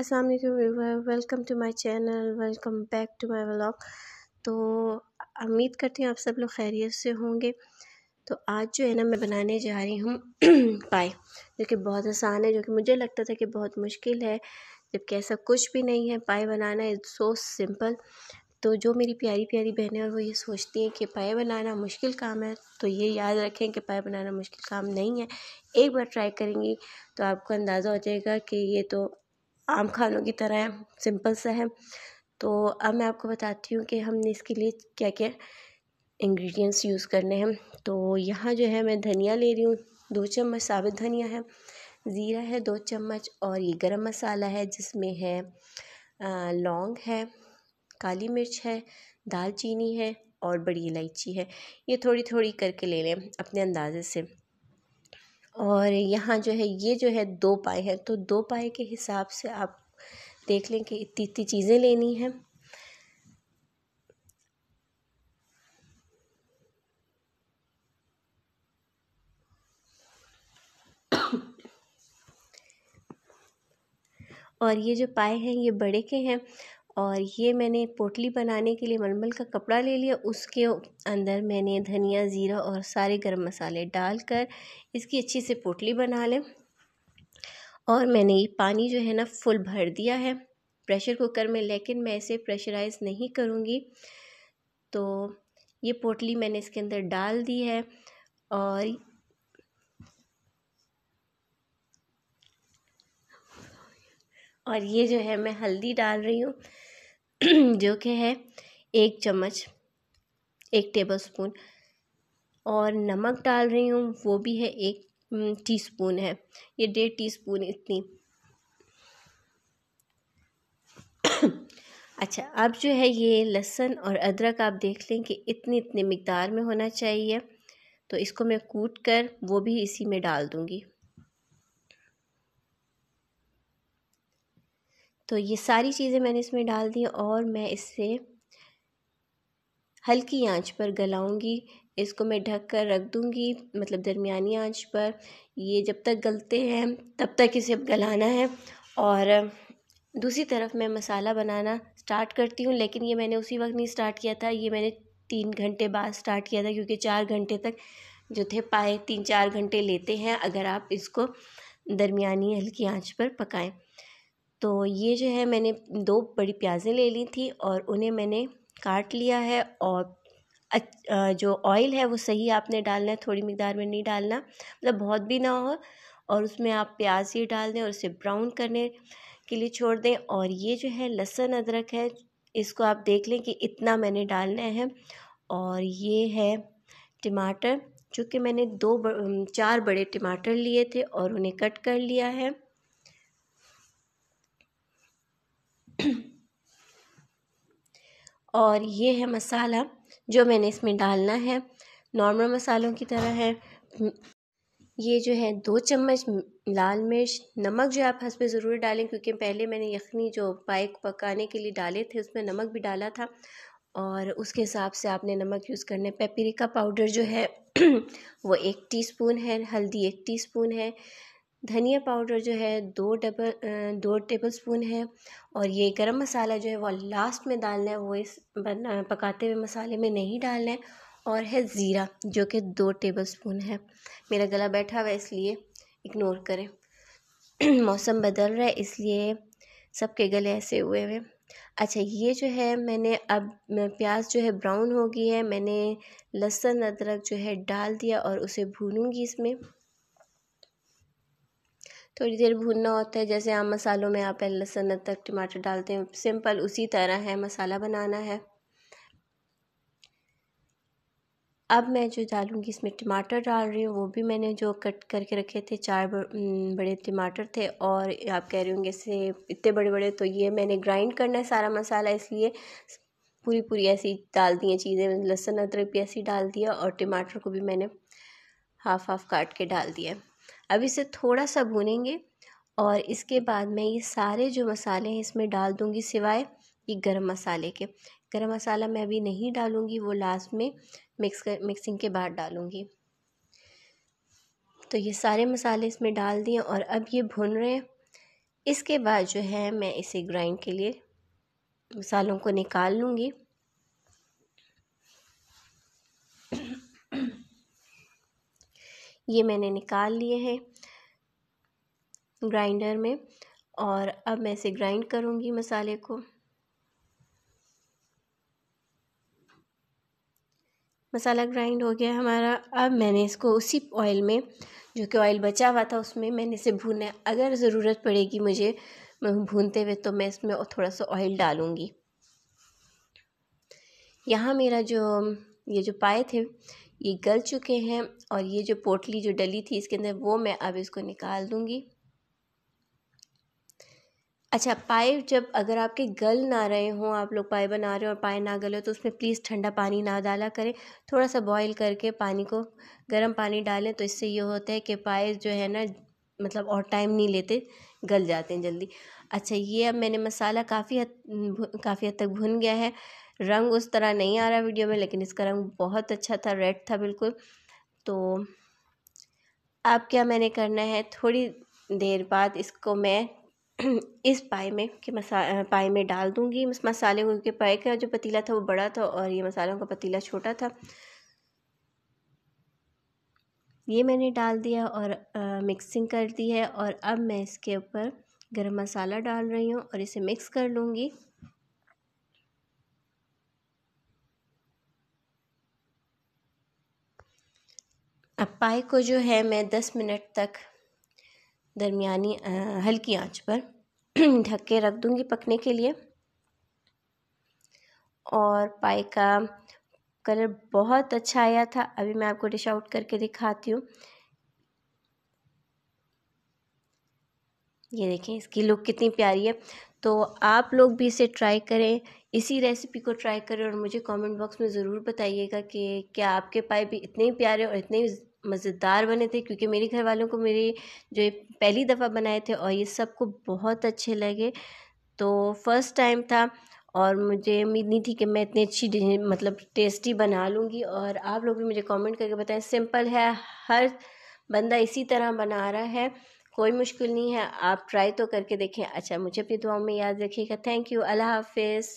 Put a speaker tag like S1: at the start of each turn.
S1: अस्सलाम welcome to my channel welcome back to my vlog तो उम्मीद करती हूँ आप सब लोग खैरियत से होंगे तो आज जो है ना मैं बनाने जा रही हूँ पाए जो कि बहुत आसान है जो कि मुझे लगता था कि बहुत मुश्किल है जबकि ऐसा कुछ भी नहीं है पाए बनाना इज़ सो सिंपल तो जो मेरी प्यारी प्यारी बहनें और वो ये सोचती हैं कि पाए बनाना मुश्किल काम है तो ये याद रखें कि पाए बनाना मुश्किल काम नहीं है एक बार ट्राई करेंगी तो आपको अंदाज़ा हो जाएगा कि ये तो आम खानों की तरह है सिंपल सा है तो अब मैं आपको बताती हूँ कि हमने इसके लिए क्या क्या इंग्रेडिएंट्स यूज़ करने हैं तो यहाँ जो है मैं धनिया ले रही हूँ दो चम्मच साबित धनिया है ज़ीरा है दो चम्मच और ये गरम मसाला है जिसमें है लौंग है काली मिर्च है दालचीनी है और बड़ी इलायची है ये थोड़ी थोड़ी करके ले लें अपने अंदाजे से और यहाँ जो है ये जो है दो पाए है तो दो पाए के हिसाब से आप देख लें कि इतनी इतनी चीज़ें लेनी हैं और ये जो पाए हैं ये बड़े के हैं और ये मैंने पोटली बनाने के लिए मलमल का कपड़ा ले लिया उसके अंदर मैंने धनिया ज़ीरा और सारे गरम मसाले डाल कर इसकी अच्छी से पोटली बना लें और मैंने ये पानी जो है ना फुल भर दिया है प्रेशर कुकर में लेकिन मैं इसे प्रेशराइज़ नहीं करूँगी तो ये पोटली मैंने इसके अंदर डाल दी है और और ये जो है मैं हल्दी डाल रही हूँ जो कि है एक चम्मच एक टेबल स्पून और नमक डाल रही हूँ वो भी है एक टीस्पून है ये डेढ़ टीस्पून इतनी अच्छा अब जो है ये लहसुन और अदरक आप देख लें कि इतनी इतनी मकदार में होना चाहिए तो इसको मैं कूट कर वो भी इसी में डाल दूँगी तो ये सारी चीज़ें मैंने इसमें डाल दी और मैं इससे हल्की आंच पर गलाऊंगी इसको मैं ढक कर रख दूंगी मतलब दरमियानी आंच पर ये जब तक गलते हैं तब तक इसे गलाना है और दूसरी तरफ मैं मसाला बनाना स्टार्ट करती हूँ लेकिन ये मैंने उसी वक्त नहीं स्टार्ट किया था ये मैंने तीन घंटे बाद स्टार्ट किया था क्योंकि चार घंटे तक जो थे पाए तीन चार घंटे लेते हैं अगर आप इसको दरमियानी हल्की आंच पर पकाएं तो ये जो है मैंने दो बड़ी प्याज़ें ले ली थी और उन्हें मैंने काट लिया है और जो ऑयल है वो सही आपने डालना है थोड़ी मिकदार में नहीं डालना मतलब बहुत भी ना हो और उसमें आप प्याज ही डाल दें और उसे ब्राउन करने के लिए छोड़ दें और ये जो है लहसुन अदरक है इसको आप देख लें कि इतना मैंने डालना है और ये है टमाटर जो कि मैंने दो चार बड़े टमाटर लिए थे और उन्हें कट कर लिया है और ये है मसाला जो मैंने इसमें डालना है नॉर्मल मसालों की तरह है ये जो है दो चम्मच लाल मिर्च नमक जो आप हंस पे ज़रूर डालें क्योंकि पहले मैंने यखनी जो पाए पकाने के लिए डाले थे उसमें नमक भी डाला था और उसके हिसाब से आपने नमक यूज़ करने पेपरिका पाउडर जो है वो एक टीस्पून है हल्दी एक टीस्पून है धनिया पाउडर जो है दो डबल दो टेबल स्पून है और ये गरम मसाला जो है वो लास्ट में डालना है वो इस बना पकाते हुए मसाले में नहीं डालना है और है ज़ीरा जो कि दो टेबल स्पून है मेरा गला बैठा हुआ है इसलिए इग्नोर करें मौसम बदल रहा है इसलिए सबके गले ऐसे हुए हुए अच्छा ये जो है मैंने अब प्याज जो है ब्राउन हो गई है मैंने लहसुन अदरक जो है डाल दिया और उसे भूनूंगी इसमें थोड़ी देर भूनना होता है जैसे आम मसालों में आप पहले लहसुन अदरक टमाटर डालते हैं सिंपल उसी तरह है मसाला बनाना है अब मैं जो डालूँगी इसमें टमाटर डाल रही हूँ वो भी मैंने जो कट करके रखे थे चार बड़े टमाटर थे और आप कह रहे होंगे इससे इतने बड़े बड़े तो ये मैंने ग्राइंड करना है सारा मसाला इसलिए पूरी पूरी ऐसी डाल दी हैं चीज़ें लहसुन अदरक भी ऐसी डाल दिया और टमाटर को भी मैंने हाफ़ हाफ़ काट के डाल दिया अब इसे थोड़ा सा भूनेंगे और इसके बाद मैं ये सारे जो मसाले हैं इसमें डाल दूँगी सिवाय ये गर्म मसाले के गर्म मसाला मैं अभी नहीं डालूँगी वो लास्ट में मिक्स कर मिक्सिंग के बाद डालूँगी तो ये सारे मसाले इसमें डाल दिए और अब ये भुन रहे हैं इसके बाद जो है मैं इसे ग्राइंड के लिए मसालों को निकाल लूँगी ये मैंने निकाल लिए हैं ग्राइंडर में और अब मैं इसे ग्राइंड करूँगी मसाले को मसाला ग्राइंड हो गया हमारा अब मैंने इसको उसी ऑयल में जो कि ऑयल बचा हुआ था उसमें मैंने इसे भूना है अगर ज़रूरत पड़ेगी मुझे भूनते हुए तो मैं इसमें थोड़ा सा ऑयल डालूँगी यहाँ मेरा जो ये जो पाए थे ये गल चुके हैं और ये जो पोटली जो डली थी इसके अंदर वो मैं अब इसको निकाल दूँगी अच्छा पाए जब अगर आपके गल ना रहे हों आप लोग पाए बना रहे हो और पाए ना गले तो उसमें प्लीज़ ठंडा पानी ना डाला करें थोड़ा सा बॉईल करके पानी को गर्म पानी डालें तो इससे ये होता है कि पाए जो है ना मतलब और टाइम नहीं लेते गल जाते हैं जल्दी अच्छा ये अब मैंने मसाला काफ़ी हद काफ़ी हद तक भुन गया है रंग उस तरह नहीं आ रहा वीडियो में लेकिन इसका रंग बहुत अच्छा था रेड था बिल्कुल तो अब क्या मैंने करना है थोड़ी देर बाद इसको मैं इस पाए में के मसा पाए में डाल दूँगी इस मसाले को क्योंकि पाए का जो पतीला था वो बड़ा था और ये मसालों का पतीला छोटा था ये मैंने डाल दिया और आ, मिक्सिंग कर दी है और अब मैं इसके ऊपर गरम मसाला डाल रही हूँ और इसे मिक्स कर लूँगी अब पाए को जो है मैं दस मिनट तक दरमियानी हल्की आंच पर ढक के रख दूँगी पकने के लिए और पाए का कलर बहुत अच्छा आया था अभी मैं आपको डिश आउट करके दिखाती हूँ ये देखें इसकी लुक कितनी प्यारी है तो आप लोग भी इसे ट्राई करें इसी रेसिपी को ट्राई करें और मुझे कमेंट बॉक्स में ज़रूर बताइएगा कि क्या आपके पाए भी इतने ही प्यारे और इतने ही मज़ेदार बने थे क्योंकि मेरे घर वालों को मेरे जो ये पहली दफ़ा बनाए थे और ये सबको बहुत अच्छे लगे तो फर्स्ट टाइम था और मुझे उम्मीद नहीं थी कि मैं इतनी अच्छी मतलब टेस्टी बना लूँगी और आप लोग भी मुझे कमेंट करके बताएं सिंपल है हर बंदा इसी तरह बना रहा है कोई मुश्किल नहीं है आप ट्राई तो करके देखें अच्छा मुझे अपनी दुआओं में याद रखिएगा थैंक यू अल्लाह हाफिज़